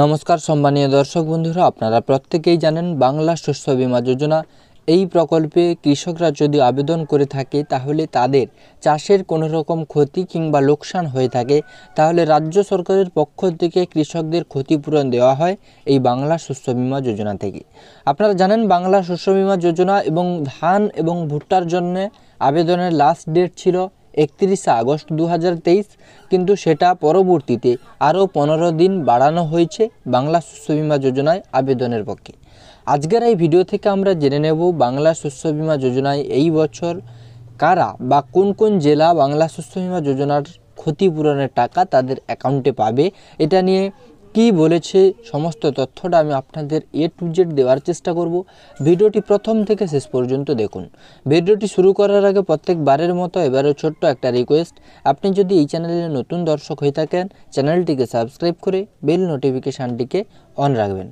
নমস্কার সম্মানীয় দর্শক বন্ধুরা আপনারা প্রত্যেকেই জানেন বাংলা শস্য বীমা যোজনা এই প্রকল্পে কৃষকরা যদি আবেদন করে থাকে তাহলে তাদের চাষের কোনো রকম ক্ষতি কিংবা লোকসান হয়ে থাকে তাহলে রাজ্য সরকারের পক্ষ থেকে কৃষকদের ক্ষতিপূরণ দেওয়া হয় এই বাংলা শস্য বীমা যোজনা থেকে আপনারা জানেন বাংলা শস্য বীমা যোজনা এবং ধান এবং ভুট্টার জন্য আবেদনের লাস্ট ডেট ছিল একত্রিশে আগস্ট দু কিন্তু সেটা পরবর্তীতে আরও পনেরো দিন বাড়ানো হয়েছে বাংলা শস্য বিমা যোজনায় আবেদনের পক্ষে আজকের এই ভিডিও থেকে আমরা জেনে নেব বাংলা শস্য বিমা যোজনায় এই বছর কারা বা কোন কোন জেলা বাংলা শস্য বিমা যোজনার ক্ষতিপূরণের টাকা তাদের অ্যাকাউন্টে পাবে এটা নিয়ে কি বলেছে সমস্ত তথ্যটা আমি আপনাদের এ টু জেড দেওয়ার চেষ্টা করব ভিডিওটি প্রথম থেকে শেষ পর্যন্ত দেখুন ভিডিওটি শুরু করার আগে প্রত্যেকবারের মতো এবারও ছোট্ট একটা রিকোয়েস্ট আপনি যদি এই চ্যানেলে নতুন দর্শক হয়ে থাকেন চ্যানেলটিকে সাবস্ক্রাইব করে বেল নোটিফিকেশানটিকে অন রাখবেন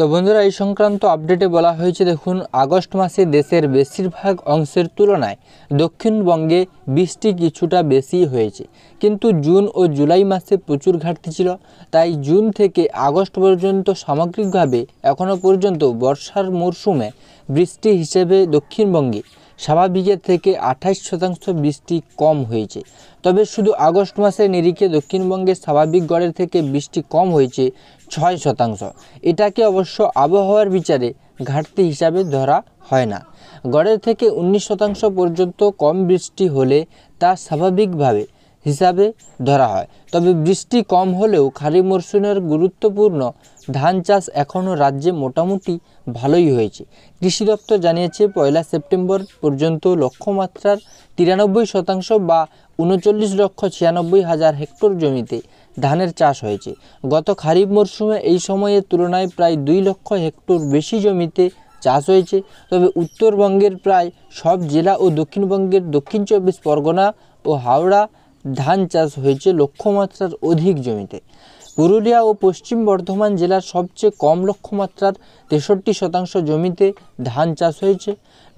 তো বন্ধুরা এই সংক্রান্ত আপডেটে বলা হয়েছে দেখুন আগস্ট মাসে দেশের বেশিরভাগ অংশের তুলনায় দক্ষিণবঙ্গে বৃষ্টি কিছুটা বেশি হয়েছে কিন্তু জুন ও জুলাই মাসে প্রচুর ঘাটতি ছিল তাই জুন থেকে আগস্ট পর্যন্ত সামগ্রিকভাবে এখনও পর্যন্ত বর্ষার মরশুমে বৃষ্টি হিসেবে দক্ষিণবঙ্গে স্বাভাবিকের থেকে আঠাশ শতাংশ বৃষ্টি কম হয়েছে তবে শুধু আগস্ট মাসের নিরিখে দক্ষিণবঙ্গে স্বাভাবিক গড়ের থেকে বৃষ্টি কম হয়েছে ছয় শতাংশ এটাকে অবশ্য আবহাওয়ার বিচারে ঘাটতি হিসাবে ধরা হয় না গড়ের থেকে ১৯ শতাংশ পর্যন্ত কম বৃষ্টি হলে তা স্বাভাবিকভাবে হিসাবে ধরা হয় তবে বৃষ্টি কম হলেও খারি মরশুমের গুরুত্বপূর্ণ ধান চাষ এখনও রাজ্যে মোটামুটি ভালোই হয়েছে কৃষি দপ্তর জানিয়েছে পয়লা সেপ্টেম্বর পর্যন্ত লক্ষ্যমাত্রার তিরানব্বই শতাংশ বা উনচল্লিশ লক্ষ ছিয়ানব্বই হাজার হেক্টর জমিতে ধানের চাষ হয়েছে গত খারিফ মরশুমে এই সময়ের তুলনায় প্রায় দুই লক্ষ হেক্টর বেশি জমিতে চাষ হয়েছে তবে উত্তরবঙ্গের প্রায় সব জেলা ও দক্ষিণবঙ্গের দক্ষিণ চব্বিশ পরগনা ও হাওড়া ধান চাষ হয়েছে লক্ষ্যমাত্রার অধিক জমিতে পুরুলিয়া ও পশ্চিম বর্ধমান জেলার সবচেয়ে কম লক্ষ্যমাত্রার তেষট্টি শতাংশ জমিতে ধান চাষ হয়েছে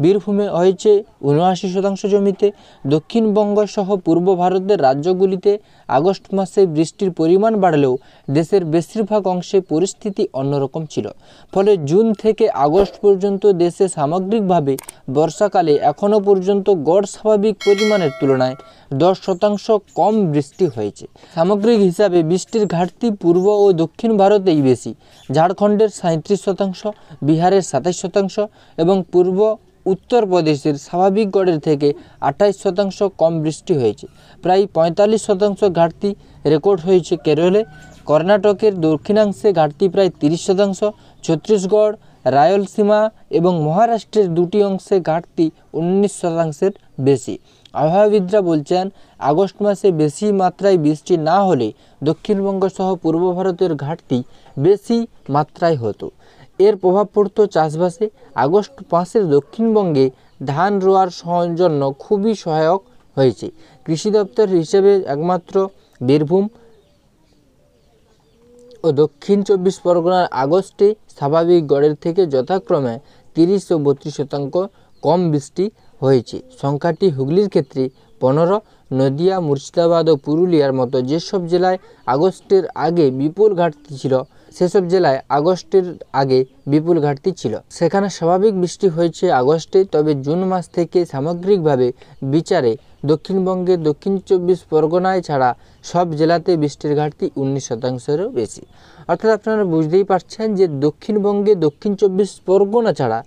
বীরভূমে হয়েছে উনআশি শতাংশ জমিতে দক্ষিণবঙ্গ সহ পূর্ব ভারতের রাজ্যগুলিতে আগস্ট মাসে বৃষ্টির পরিমাণ বাড়লেও দেশের বেশিরভাগ অংশে পরিস্থিতি অন্যরকম ছিল ফলে জুন থেকে আগস্ট পর্যন্ত দেশে সামগ্রিকভাবে বর্ষাকালে এখনও পর্যন্ত গড় স্বাভাবিক পরিমাণের তুলনায় দশ শতাংশ কম বৃষ্টি হয়েছে সামগ্রিক হিসাবে বৃষ্টির ঘাটতি পূর্ব ও দক্ষিণ ভারতেই বেশি ঝাড়খণ্ডের সাঁত্রিশ শতাংশ বিহারের সাতাশ শতাংশ এবং পূর্ব উত্তর প্রদেশের স্বাভাবিক গড়ের থেকে আঠাইশ শতাংশ কম বৃষ্টি হয়েছে প্রায় পঁয়তাল্লিশ শতাংশ ঘাটতি রেকর্ড হয়েছে কেরলে কর্ণাটকের দক্ষিণাংশে ঘাটতি প্রায় তিরিশ শতাংশ ছত্তিশগড় রায়লসীমা এবং মহারাষ্ট্রের দুটি অংশে ঘাটতি উনিশ শতাংশের বেশি আবহাওয়াবিদরা বলছেন আগস্ট মাসে বেশি মাত্রায় বৃষ্টি না হলে দক্ষিণবঙ্গ সহ পূর্ব ভারতের ঘাটতি বেশি মাত্রায় হতো এর প্রভাব পড়তো চাষবাসে আগস্ট মাসের দক্ষিণবঙ্গে ধান রোয়ার জন্য খুবই সহায়ক হয়েছে কৃষি দপ্তর হিসেবে একমাত্র বীরভূম ও দক্ষিণ চব্বিশ পরগনার আগস্টে স্বাভাবিক গড়ের থেকে যথাক্রমে তিরিশ ও বত্রিশ শতাংশ কম বৃষ্টি হয়েছে সংখ্যাটি হুগলির ক্ষেত্রে পনেরো নদিয়া মুর্শিদাবাদ ও পুরুলিয়ার মতো যেসব জেলায় আগস্টের আগে বিপুল ঘাটতি ছিল সেসব জেলায় আগস্টের আগে বিপুল ঘাটতি ছিল সেখানে স্বাভাবিক বৃষ্টি হয়েছে আগস্টে তবে জুন মাস থেকে সামগ্রিকভাবে বিচারে দক্ষিণবঙ্গে দক্ষিণ চব্বিশ পরগনায় ছাড়া সব জেলাতে বৃষ্টির ঘাটতি উনিশ শতাংশেরও বেশি অর্থাৎ আপনারা বুঝতেই পারছেন যে দক্ষিণবঙ্গে দক্ষিণ চব্বিশ পরগনা ছাড়া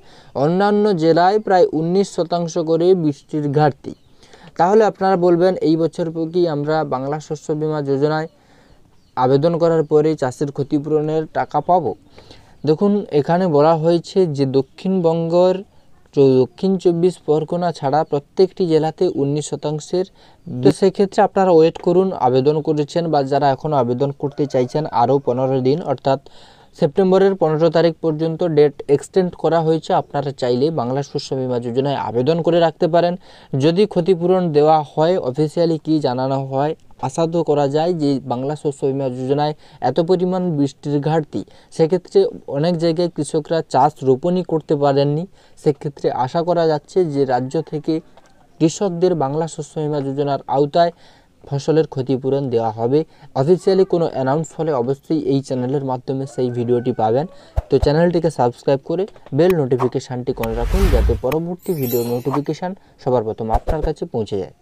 অন্যান্য জেলায় প্রায় উনিশ শতাংশ করে বৃষ্টির ঘাটতি তাহলে আপনারা বলবেন এই বছর কি আমরা বাংলা শস্য বিমা যোজনায় আবেদন করার পরে চাষের ক্ষতিপূরণের টাকা পাব দেখুন এখানে বলা হয়েছে যে দক্ষিণবঙ্গর দক্ষিণ চব্বিশ পরগনা ছাড়া প্রত্যেকটি জেলাতে উনিশ শতাংশের সেক্ষেত্রে আপনারা ওয়েট করুন আবেদন করেছেন বা যারা এখনও আবেদন করতে চাইছেন আরও পনেরো দিন অর্থাৎ সেপ্টেম্বরের পনেরো তারিখ পর্যন্ত ডেট এক্সটেন্ড করা হয়েছে আপনারা চাইলে বাংলা শস্য বিমা যোজনায় আবেদন করে রাখতে পারেন যদি ক্ষতিপূরণ দেওয়া হয় অফিসিয়ালি কি জানানো হয় আশা করা যায় যে বাংলা শস্য বিমা যোজনায় এত পরিমাণ বৃষ্টির ঘাটতি সেক্ষেত্রে অনেক জায়গায় কৃষকরা চাষ রোপণই করতে পারেননি সেক্ষেত্রে আশা করা যাচ্ছে যে রাজ্য থেকে কৃষকদের বাংলা শস্য বিমা যোজনার আওতায় ফসলের ক্ষতিপূরণ দেওয়া হবে অফিসিয়ালি কোনো অ্যানাউন্স হলে অবশ্যই এই চ্যানেলের মাধ্যমে সেই ভিডিওটি পাবেন তো চ্যানেলটিকে সাবস্ক্রাইব করে বেল নোটিফিকেশানটি করে রাখুন যাতে পরবর্তী ভিডিও নোটিফিকেশান সবার প্রথম আপনার কাছে পৌঁছে যায়